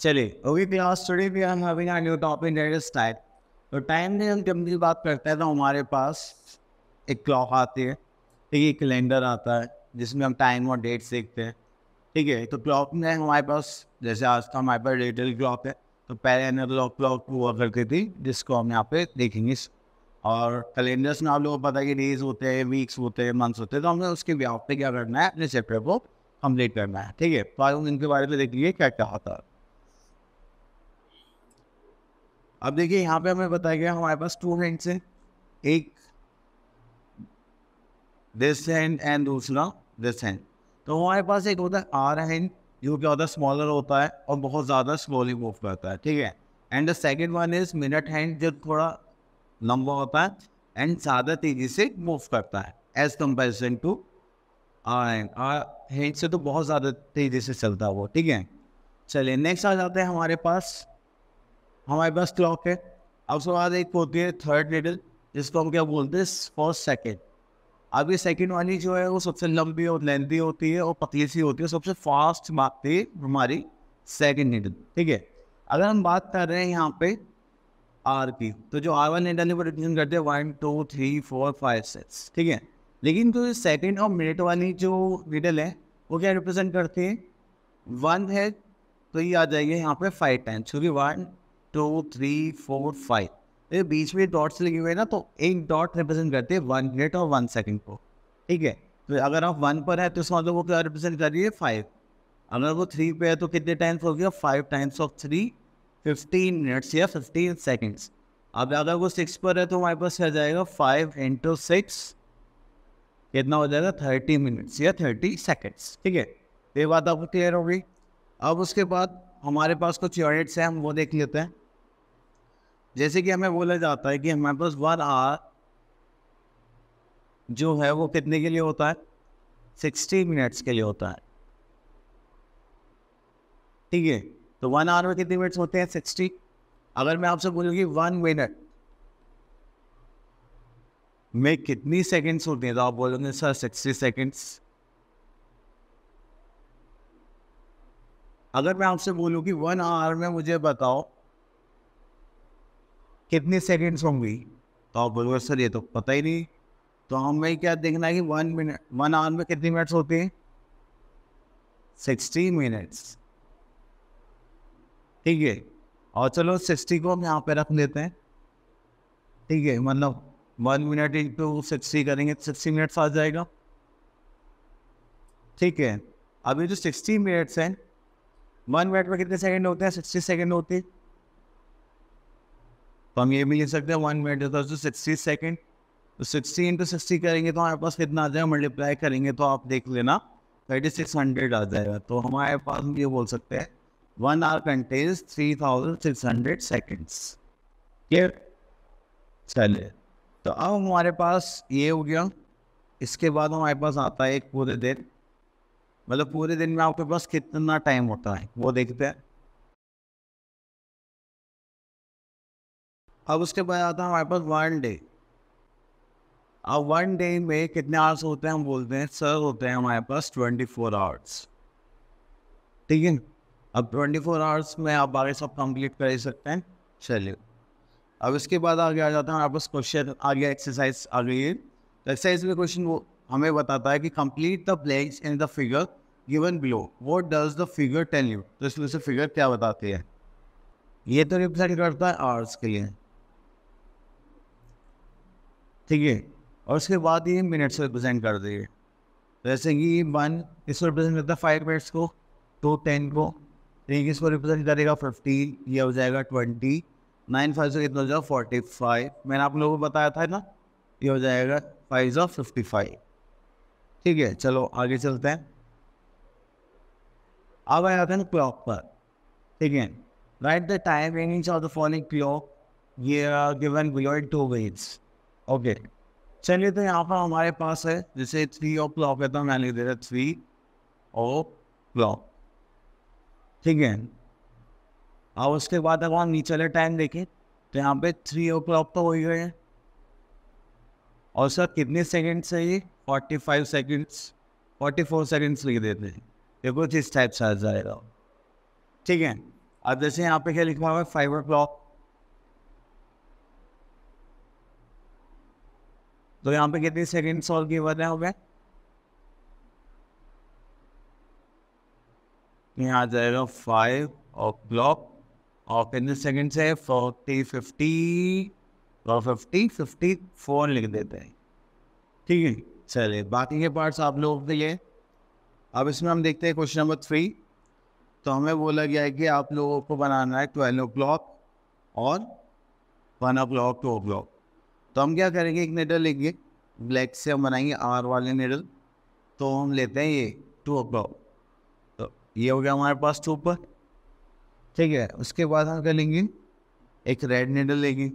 चलिए okay class today भी हम अभी a new topic interest is time तो टाइम में हम जब भी बात करते हैं तो हमारे पास एक क्लॉक आती है ठीक है कैलेंडर आता है जिसमें हम टाइम और डेट सीखते हैं ठीक है तो क्लॉक में हमारे पास जैसे आज का हमारे पास डिजिटल क्लॉक है तो पहले एनालॉग क्लॉक हुआ करती थी जिसको हम यहाँ पे देखेंगे और कैलेंडर्स में आप लोगों को पता है कि डेज होते हैं वीक्स होते हैं मंथ्स होते हैं तो हमें उसके व्याप पे क्या करना है अपने चैप्टर को कंप्लीट करना है ठीक है तो आज हम इनके बारे में देख लीजिए क्या क्या होता है अब देखिए यहाँ पे हमें बताया गया हमारे पास टू हैंड्स हैं एक दिस हैंड एंड दूसरा दिस हैंड तो हमारे पास एक होता है आर हैंड जो क्या होता है स्मॉलर होता है और बहुत ज़्यादा स्लोली मूव करता है ठीक है and the second one is minute hand जो थोड़ा लंबा होता है एंड ज़्यादा तेज़ी से मूव करता है as comparison to hour hand hour hand से तो बहुत ज़्यादा तेज़ी से चलता है वो ठीक है चलिए नेक्स्ट आ जाते हैं हमारे पास हमारे पास क्लॉक है अब उसके बाद एक होती है थर्ड नेडल जिसको हम क्या बोलते हैं फर्स्ट सेकेंड अब ये सेकेंड वाली जो है वो सबसे लंबी और लेंथी होती है और पतली सी होती है सबसे फास्ट भागती है हमारी सेकेंड नेडल ठीक है अगर हम बात कर रहे हैं यहाँ पे आर की तो जो आर वन नेडल है रिप्रेजेंट करते हैं one two three four five six ठीक है लेकिन तो सेकेंड और मिनट वाली जो नेडल है वो क्या रिप्रेजेंट करती है वन है तो ये आ जाएगी यहाँ पे फाइव टाइम्स क्योंकि one two three four five ये बीच में डॉट्स लगे हुए ना तो एक डॉट रिप्रेजेंट करते हैं वन मिनट और वन सेकंड को ठीक है तो अगर आप वन पर है तो इसका मतलब वो क्या रिप्रेजेंट कर रही है फाइव अगर वो थ्री पे है तो कितने टाइम्स हो गया five times of three fifteen minutes या फिफ्टीन सेकेंड्स अब अगर वो सिक्स पर है तो हमारे पास क्या जाएगा फाइव इंटू सिक्स कितना हो जाएगा थर्टी मिनट्स या थर्टी सेकेंड्स ठीक है ये बात आपको क्लियर हो गई अब उसके बाद हमारे पास कुछ यूनिट्स हैं हम वो देख लेते हैं जैसे कि हमें बोला जाता है कि हमारे पास वन आर जो है वो कितने के लिए होता है सिक्सटी मिनट्स के लिए होता है ठीक है तो वन आवर में कितने मिनट्स होते हैं सिक्सटी अगर मैं आपसे बोलूँ कि वन मिनट में कितनी सेकंड्स होती हैं तो आप बोलोगे सर सिक्सटी सेकंड्स अगर मैं आपसे बोलूँ कि वन आवर में मुझे बताओ कितने सेकेंड्स होंगी तो आप बोलोगे सर ये तो पता ही नहीं तो हमें क्या देखना है कि वन मिनट वन आवर में कितने मिनट्स होते हैं सिक्सटी मिनट्स ठीक है और चलो सिक्सटी को हम यहाँ पे रख लेते हैं ठीक है मतलब वन मिनट इंटू तो सिक्सटी करेंगे तो सिक्सटी मिनट्स आ जाएगा ठीक है अभी जो तो सिक्सटी मिनट्स हैं वन मिनट में कितने सेकंड होते हैं सिक्सटी सेकंड होते हैं तो हम ये भी लिख सकते हैं वन मिनट होता है सिक्सटी सेकेंड तो सिक्सटी इंटू सिक्सटी करेंगे तो हमारे पास कितना आ जाएगा मल्टीप्लाई करेंगे तो आप देख लेना थर्टी सिक्स हंड्रेड आ जाएगा तो हमारे पास हम ये बोल सकते हैं one hour contains three thousand six hundred seconds clear चलिए तो अब हमारे पास ये हो गया इसके बाद हमारे पास आता है एक पूरे दिन मतलब पूरे दिन में आपके पास कितना टाइम होता है वो देखते हैं अब उसके बाद आता है हमारे पास वन डे अब वन डे में कितने आवर्स होते हैं हम बोलते हैं सर होते हैं हमारे पास ट्वेंटी फोर आवर्स ठीक है अब ट्वेंटी फोर आवर्स में आप बाकी सब कंप्लीट कर ही सकते हैं चलिए अब इसके बाद आगे आ जाता है हमारे पास क्वेश्चन आ गया एक्सरसाइज आ गई है एक्सरसाइज तो में क्वेश्चन वो हमें बताता है कि complete the blanks in the figure given below what does the figure tell you तो इसमें से फिगर क्या बताती है ये तो रिप्रेजेंट करता है आर्ट्स के लिए ठीक है और उसके बाद ये मिनट्स रिप्रेजेंट कर देंगे जैसे कि वन इसको रिप्रेजेंट करता है फाइव मिनट्स को टू टेन को ठीक इसको रिप्रेजेंट करेगा फिफ्टीन ये हो जाएगा ट्वेंटी नाइन फाइव से कितना हो जाएगा फोर्टी फाइव मैंने आप लोगों को बताया था ना ये हो जाएगा फाइव ऑफ फिफ्टी फाइव ठीक है चलो आगे चलते हैं अब आ जाते हैं क्लॉक पर ठीक है write the time range of the following clock ये given below two weights okay चलिए तो यहाँ पर हमारे पास है जैसे थ्री ओ क्लॉक है तो मैंने लिख रहा थ्री ओ क्लॉक ठीक है और उसके बाद अगर हम नीचे टाइम देखें तो यहाँ पे थ्री ओ क्लॉक तो हो ही गए और सर कितने सेकेंड से ये forty five seconds forty four seconds लिख देते हैं ये कुछ इस टाइप से आ जाएगा ठीक है अब जैसे यहाँ पे क्या लिखा हुआ है फाइव ओ क्लॉक तो यहाँ पे कितने सेकेंड सॉल्व किए हुए हो गए यहाँ आ जाएगा फाइव ओ क्लॉक और कितने सेकेंड से फोर्टी फिफ्टी और फिफ्टी फिफ्टी फोर लिख देते हैं ठीक है चलिए बाकी के पार्ट्स आप लोगों के लिए अब इसमें हम देखते हैं क्वेश्चन नंबर थ्री तो हमें बोला गया है कि आप लोगों को बनाना है ट्वेल्व ओ क्लॉक और one o'clock two o'clock तो हम क्या करेंगे एक निडल लेंगे ब्लैक से हम बनाएंगे आर वाले निडल तो हम लेते हैं ये टू ओ क्लॉक तो ये हो गया हमारे पास टू पर ठीक है उसके बाद हम कर लेंगे एक रेड निडल लेंगे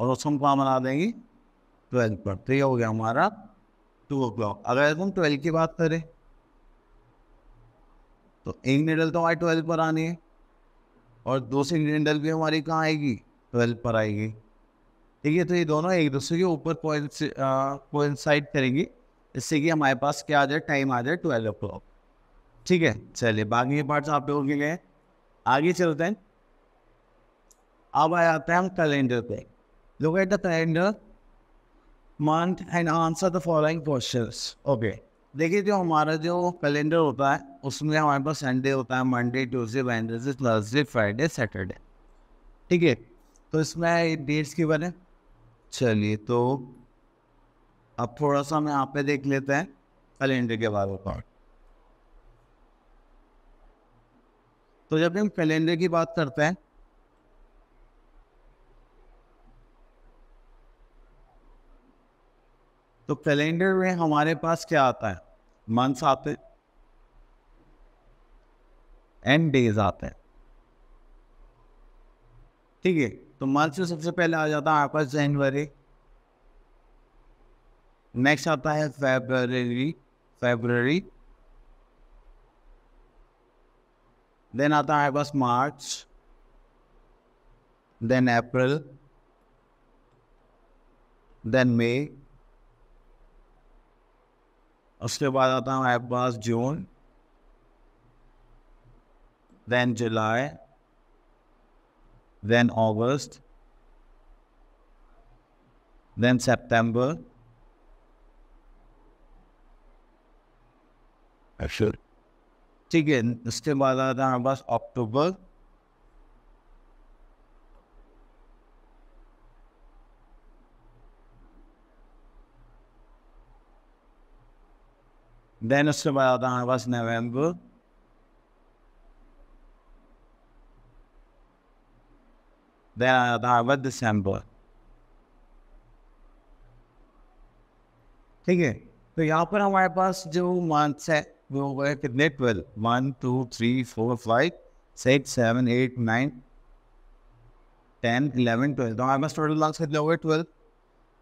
और उसको हम कहाँ बना देंगे ट्वेल्थ पर तो ये हो गया हमारा टू ओ क्लॉक अगर तुम ट्वेल्व की बात करें तो एक निडल तो हमारी ट्वेल्व पर आनी है और दूसरी निडल भी हमारी कहाँ आएगी ट्वेल्व पर आएगी ठीक है तो ये दोनों एक दूसरे के ऊपर कोइंसाइड करेंगी इससे कि हमारे पास क्या आ जाए टाइम आ जाए ट्वेल्व ओ क्लॉक ठीक है चलिए बाकी के पार्ट्स आप लोगों के लिए आगे चलते हैं अब आ जाते हैं हम कैलेंडर पे लोग calendar month and answer the following question okay देखिए जो हमारा जो कैलेंडर होता है उसमें हमारे पास संडे होता है Monday Tuesday Wednesday Thursday Friday Saturday ठीक है तो इसमें डेट्स के बारे चलिए तो अब थोड़ा सा हमें यहाँ पे देख लेते हैं कैलेंडर के बारे में तो जब हम कैलेंडर की बात करते हैं तो कैलेंडर में हमारे पास क्या आता है मंथ्स आते हैं एंड डेज आते हैं ठीक है तो मंथ में सबसे पहले आ जाता है आपके पास जनवरी नेक्स्ट आता है फेबररी फेबररी देन आता है बस मार्च देन अप्रैल देन मई उसके बाद आता हूँ हमारे पास June then July then August then September ठीक है उसके बाद आता हूँ हमारे पास अक्टूबर Then उसके बाद आता है बस Then आता है बस ठीक है तो यहाँ पर हमारे पास जो मंथ्स है वो हो कितने twelve one two three four five six seven eight nine ten eleven twelve तो हमारे पास टोटल मार्क्स कितने हो ट्वेल्व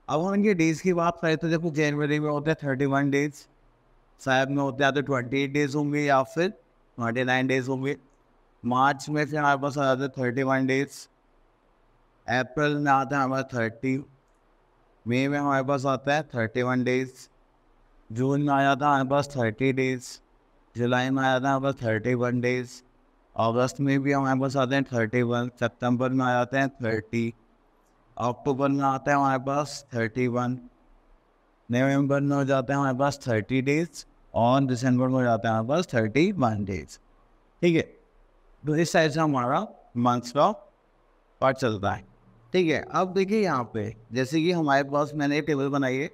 अब हम इनके डेज की बात करें तो देखो जनवरी में होते हैं थर्टी वन डेज साहब में होते आते तो ट्वेंटी एट डेज होंगे या फिर ट्वेंटी नाइन डेज होंगे मार्च में फिर हमारे पास आ जाते थर्टी वन डेज अप्रैल में आते हैं हमारे थर्टी मई में हमारे पास आता है थर्टी वन डेज जून में आ जाता है हमारे पास थर्टी डेज जुलाई में आ जाता है हमारे पास थर्टी वन डेज अगस्त में भी हमारे पास आते हैं थर्टी वन सितम्बर में आ जाते हैं थर्टी अक्टूबर में आता है हमारे पास थर्टी वन नवम्बर में हो जाते हैं हमारे पास थर्टी डेज और दिसंबर को जाते हैं बस थर्टी वन डेज ठीक है तो इस साइड से हमारा मंथ्स का पार्ट चलता है ठीक है अब देखिए यहाँ पे जैसे कि हमारे पास मैंने एक टेबल बनाई है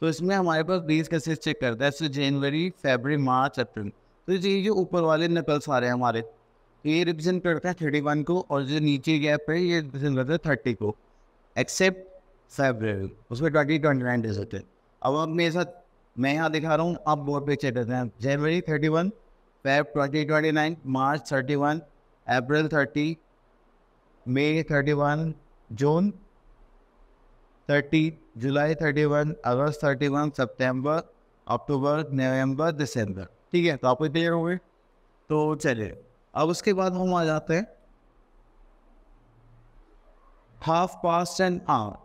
तो इसमें हमारे पास बीस कैसे चेक करता है जनवरी फेबरी मार्च अप्रैल तो ये जो ऊपर वाले नकल्स आ रहे हैं हमारे तो ये रिप्रेजेंट करता है थर्टी वन को और जो नीचे गैप है ये रिप्रेजेंट करता है थर्टी को एक्सेप्ट फेबर उसमें ट्वेंटी ट्वेंटी नाइन डेज होते हैं अब आप मेरे साथ मैं यहाँ दिखा रहा हूँ आप बोर्ड पे चेक करते हैं January thirty one Feb twenty twenty nine March thirty one April thirty May thirty one June thirty July thirty one August thirty one September October November December ठीक है तो आपको इतने हो गए तो चलिए अब उसके बाद हम आ जाते हैं हाफ पास्ट एन आवर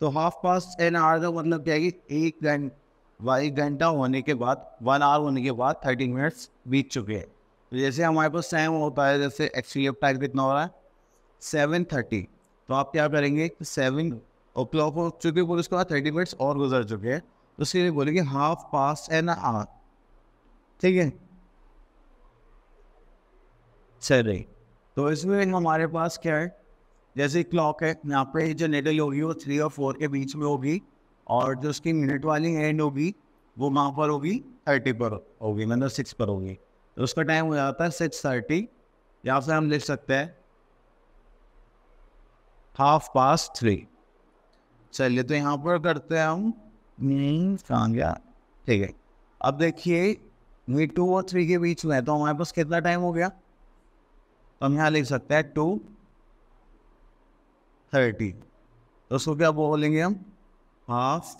तो हाफ पास्ट एन आवर का मतलब क्या है कि एक घंटे एक घंटा होने के बाद वन आवर होने के बाद थर्टी मिनट्स बीत चुके हैं तो जैसे हमारे पास टाइम होता है जैसे एक्सपीएफ टाइम कितना हो रहा है सेवन थर्टी तो आप क्या करेंगे सेवन ओ क्लॉक हो चुके बोले उसके बाद थर्टी मिनट्स और गुजर चुके हैं तो उसके लिए बोलेंगे हाफ पास एन आवर ठीक है सही तो इसमें हमारे पास क्या है जैसे क्लॉक है यहाँ पे जो नेटल होगी वो थ्री और फोर के बीच में होगी और जो उसकी मिनट वाली एंड होगी वो वहाँ पर होगी थर्टी पर होगी मतलब सिक्स पर होगी तो उसका टाइम हो जाता है सिक्स थर्टी या फिर हम लिख सकते हैं हाफ पास थ्री चलिए तो यहाँ पर करते हैं हम कहाँ गया ठीक है अब देखिए मीट टू और थ्री के बीच में है तो हमारे पास कितना टाइम हो गया तो हम यहाँ लिख सकते हैं टू थर्टी तो उसको क्या बोलेंगे हम half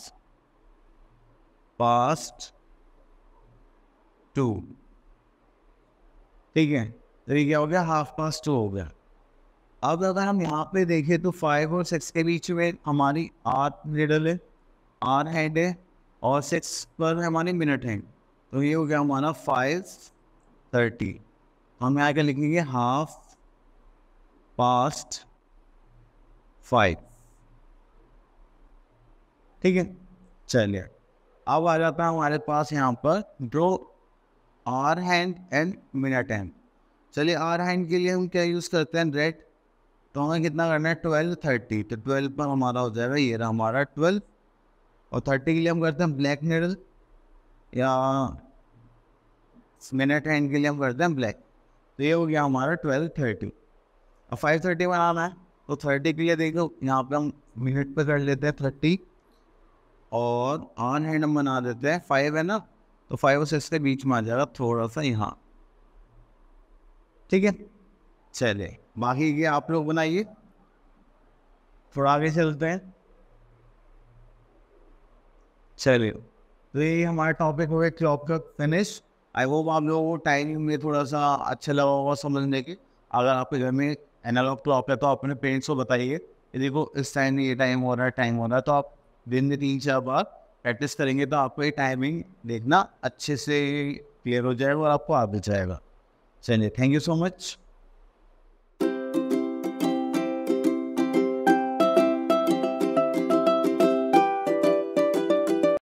past टू ठीक है तो ये क्या हो गया हाफ पास टू हो गया अब अगर हम यहाँ पे देखें तो फाइव और सिक्स के बीच में हमारी आठ मिडल है आर हैंड है और सिक्स पर हमारी मिनट हैंड तो ये हो गया हमारा फाइव थर्टी हम यहाँ क्या लिखेंगे हाफ पास्ट फाइव ठीक है चलिए अब आ जाता है हमारे पास यहाँ पर draw hour hand and minute hand चलिए आर हैंड के लिए हम क्या यूज़ करते हैं रेड तो हमें कितना करना है ट्वेल्व थर्टी तो ट्वेल्व पर हमारा हो जाएगा ये रहा हमारा ट्वेल्व और थर्टी के लिए हम करते हैं ब्लैक निडल या मिनट हैंड के लिए हम करते हैं ब्लैक तो ये हो गया हमारा ट्वेल्व थर्टी और फाइव थर्टी बनाना है तो थर्टी के लिए देखो यहाँ पे हम मिनट पर कर लेते हैं थर्टी और ऑन हैंड हम बना देते हैं फाइव है ना तो फाइव और सिक्स के बीच में आ जाएगा थोड़ा सा यहाँ ठीक है चलिए बाकी ये आप लोग बनाइए थोड़ा आगे चलते हैं चलिए तो ये हमारे टॉपिक हो गया क्लॉप का फिनिश आई होप आप लोगों को टाइमिंग में थोड़ा सा अच्छा लगा होगा समझने के अगर आपके घर में एनालॉग क्लॉप है तो आप अपने पेरेंट्स को बताइए देखो इस टाइम ये टाइम हो रहा है टाइम हो रहा है तो आप दिन में तीन चार बार प्रैक्टिस करेंगे तो आपको ये टाइमिंग देखना अच्छे से क्लियर हो जाएगा और आपको आ भी जाएगा चलिए थैंक यू सो मच